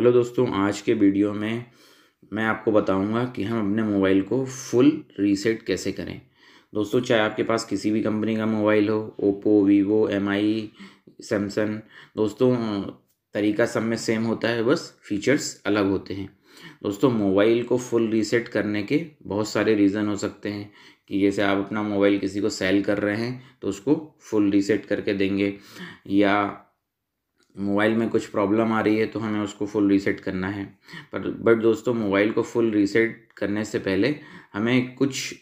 hello दोस्तों आज के वीडियो में मैं आपको बताऊंगा कि हम अपने मोबाइल को फुल रीसेट कैसे करें दोस्तों चाहे आपके पास किसी भी कंपनी का मोबाइल हो Oppo Vivo M I Samsung दोस्तों तरीका सब में सेम होता है बस फीचर्स अलग होते हैं दोस्तों मोबाइल को फुल रीसेट करने के बहुत सारे रीज़न हो सकते हैं कि जैसे आप अपना मोबाइल किसी को सेल कर रहे हैं तो उसको फुल रीसेट करके देंगे या मोबाइल में कुछ प्रॉब्लम आ रही है तो हमें उसको फुल रीसेट करना है पर बट दोस्तों मोबाइल को फुल रीसेट करने से पहले हमें कुछ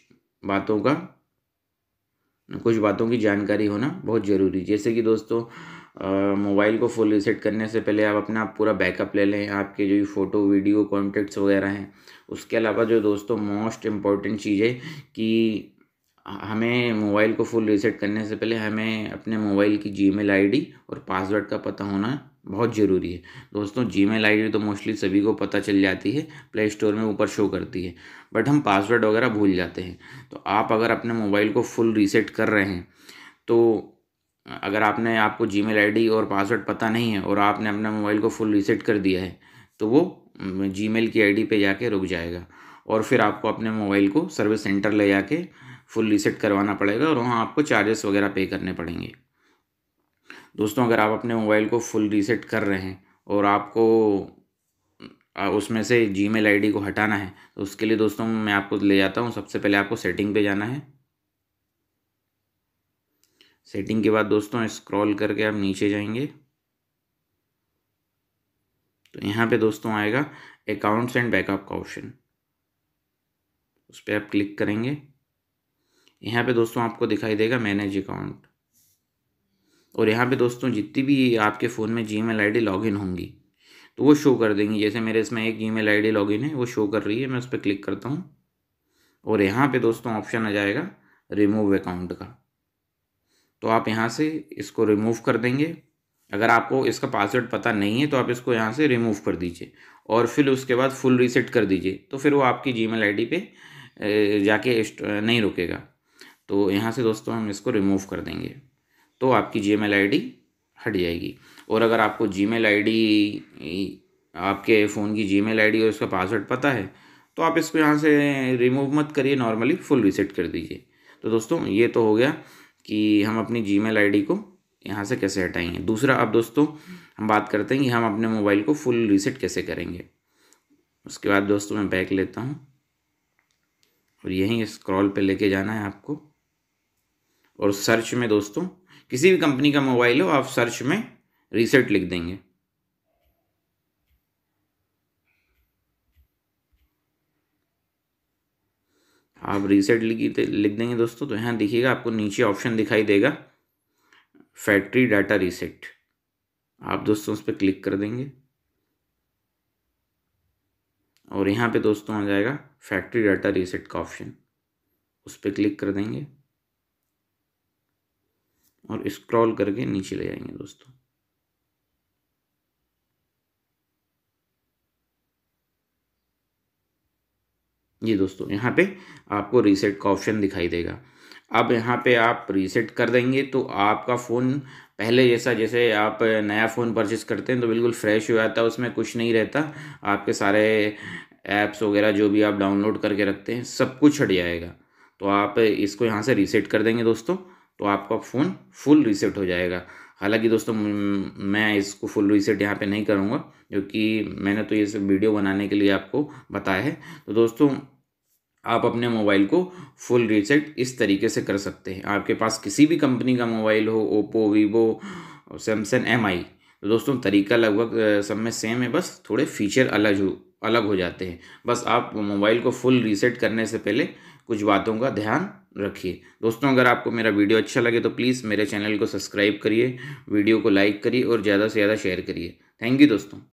बातों का कुछ बातों की जानकारी होना बहुत ज़रूरी जैसे कि दोस्तों मोबाइल को फुल रीसेट करने से पहले आप अपना पूरा बैकअप ले लें आपके जो फ़ोटो वीडियो कॉन्टेक्ट्स वगैरह हैं उसके अलावा जो दोस्तों मोस्ट इम्पॉर्टेंट चीज़ है कि हमें मोबाइल को फुल रीसेट करने से पहले हमें अपने मोबाइल की जी मेल और पासवर्ड का पता होना बहुत ज़रूरी है दोस्तों जी मेल तो मोस्टली सभी को पता चल जाती है प्ले स्टोर में ऊपर शो करती है बट हम पासवर्ड वगैरह भूल जाते हैं तो आप अगर अपने मोबाइल को फुल रीसेट कर रहे हैं तो अगर आपने आपको जी मेल और पासवर्ड पता नहीं है और आपने अपने मोबाइल को फुल रीसेट कर दिया है तो वो जी मेल की आई डी जाके रुक जाएगा और फिर आपको अपने मोबाइल को सर्विस सेंटर ले जाके फुल रीसेट करवाना पड़ेगा और वहाँ आपको चार्जेस वगैरह पे करने पड़ेंगे दोस्तों अगर आप अपने मोबाइल को फुल रीसेट कर रहे हैं और आपको उसमें से जी मेल आई को हटाना है तो उसके लिए दोस्तों मैं आपको ले जाता हूँ सबसे पहले आपको सेटिंग पे जाना है सेटिंग के बाद दोस्तों स्क्रॉल करके आप नीचे जाएंगे तो यहाँ पे दोस्तों आएगा अकाउंट्स एंड बैकअप का ऑप्शन उस पर आप क्लिक करेंगे यहाँ पे दोस्तों आपको दिखाई देगा मैनेज अकाउंट और यहाँ पे दोस्तों जितनी भी आपके फ़ोन में जी मेल आई लॉगिन होंगी तो वो शो कर देंगी जैसे मेरे इसमें एक जी मेल आई लॉगिन है वो शो कर रही है मैं उस पर क्लिक करता हूँ और यहाँ पे दोस्तों ऑप्शन आ जाएगा रिमूव अकाउंट का तो आप यहाँ से इसको रिमूव कर देंगे अगर आपको इसका पासवर्ड पता नहीं है तो आप इसको यहाँ से रिमूव कर दीजिए और फिर उसके बाद फुल रीसेट कर दीजिए तो फिर वो आपकी जी मेल आई जाके नहीं रुकेगा तो यहाँ से दोस्तों हम इसको रिमूव कर देंगे तो आपकी जी मेल हट जाएगी और अगर आपको जी मेल आपके फ़ोन की जी मेल और उसका पासवर्ड पता है तो आप इसको यहाँ से रिमूव मत करिए नॉर्मली फुल रिसेट कर दीजिए तो दोस्तों ये तो हो गया कि हम अपनी जी मेल को यहाँ से कैसे हटाएंगे दूसरा अब दोस्तों हम बात करते हैं कि हम अपने मोबाइल को फुल रीसेट कैसे करेंगे उसके बाद दोस्तों मैं बैक लेता हूँ और यहीं स्क्रॉल पे लेके जाना है आपको और सर्च में दोस्तों किसी भी कंपनी का मोबाइल हो आप सर्च में रिसेट लिख देंगे आप रिसेट लिखी लिख देंगे दोस्तों तो यहाँ देखिएगा आपको नीचे ऑप्शन दिखाई देगा फैक्ट्री डाटा रीसेट आप दोस्तों उस पर क्लिक कर देंगे और यहाँ पे दोस्तों आ जाएगा फैक्ट्री डाटा रीसेट का ऑप्शन उस पर क्लिक कर देंगे और स्क्रॉल करके नीचे ले जाएंगे दोस्तों ये दोस्तों यहाँ पे आपको रीसेट का ऑप्शन दिखाई देगा अब यहाँ पे आप रीसेट कर देंगे तो आपका फ़ोन पहले जैसा जैसे आप नया फ़ोन परचेज़ करते हैं तो बिल्कुल फ्रेश हो जाता है उसमें कुछ नहीं रहता आपके सारे ऐप्स वगैरह जो भी आप डाउनलोड करके रखते हैं सब कुछ हट जाएगा तो आप इसको यहाँ से रीसेट कर देंगे दोस्तों तो आपका फ़ोन फुल रीसेट हो जाएगा हालांकि दोस्तों मैं इसको फुल रीसेट यहाँ पे नहीं करूँगा क्योंकि मैंने तो ये सब वीडियो बनाने के लिए आपको बताया है तो दोस्तों आप अपने मोबाइल को फुल रीसेट इस तरीके से कर सकते हैं आपके पास किसी भी कंपनी का मोबाइल हो Oppo Vivo Samsung M I तो दोस्तों तरीका लगभग सब में सेम है बस थोड़े फीचर अलग हो अलग हो जाते हैं बस आप मोबाइल को फुल रीसेट करने से पहले कुछ बातों का ध्यान रखिए दोस्तों अगर आपको मेरा वीडियो अच्छा लगे तो प्लीज़ मेरे चैनल को सब्सक्राइब करिए वीडियो को लाइक करिए और ज़्यादा से ज़्यादा शेयर करिए थैंक यू दोस्तों